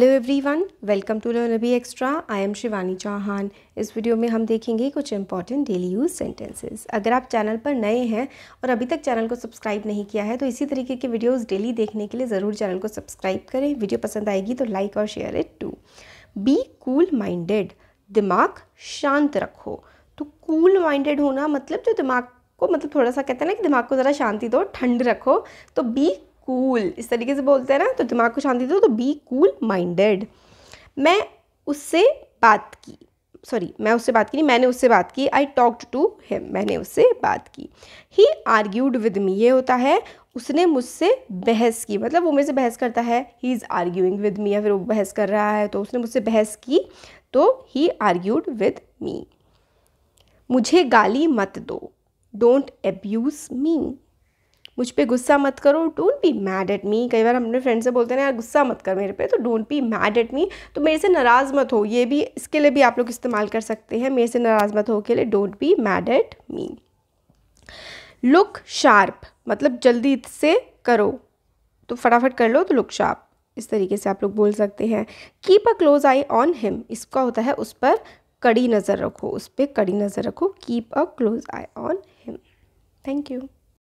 Hello everyone welcome to learn अभी extra I am Shivani Chauhan इस video में हम देखेंगे कुछ इंपॉर्टेंट डेली यूज सेंटेंसेस अगर आप चैनल पर नए हैं और अभी तक चैनल को सब्सक्राइब नहीं किया है तो इसी तरीके के वीडियोस डेली देखने के लिए ज़रूर चैनल को सब्सक्राइब करें वीडियो पसंद आएगी तो लाइक और share it to be cool minded दिमाग शांत रखो तो कूल माइंडेड होना मतलब जो दिमाग को मतलब थोड़ा सा कहते हैं ना कि दिमाग को ज़रा शांति दो ठंड रखो तो बी कूल cool. इस तरीके से बोलते हैं ना तो दिमाग को शांति दो तो बी कूल माइंडेड मैं उससे बात की सॉरी मैं उससे बात की मैंने उससे बात की आई टॉक्ड टू हिम मैंने उससे बात की ही आर्ग्यूड विद मी ये होता है उसने मुझसे बहस की मतलब वो मेरे से बहस करता है he is arguing with me या फिर वो बहस कर रहा है तो उसने मुझसे बहस की तो ही आर्ग्यूड विद मी मुझे गाली मत दो डोंट एब्यूज़ मी मुझ पर गुस्सा मत करो don't be mad at me कई बार अपने फ्रेंड से बोलते हैं यार गुस्सा मत कर मेरे पे तो don't be mad at me तो मेरे से नाराज़ मत हो ये भी इसके लिए भी आप लोग इस्तेमाल कर सकते हैं मेरे से नाराज़ मत हो के लिए don't be mad at me look sharp मतलब जल्दी से करो तो फटाफट कर लो तो लुक शार्प इस तरीके से आप लोग बोल सकते हैं keep a close eye on him इसका होता है उस पर कड़ी नज़र रखो उस पर कड़ी नज़र रखो keep a close eye on him thank you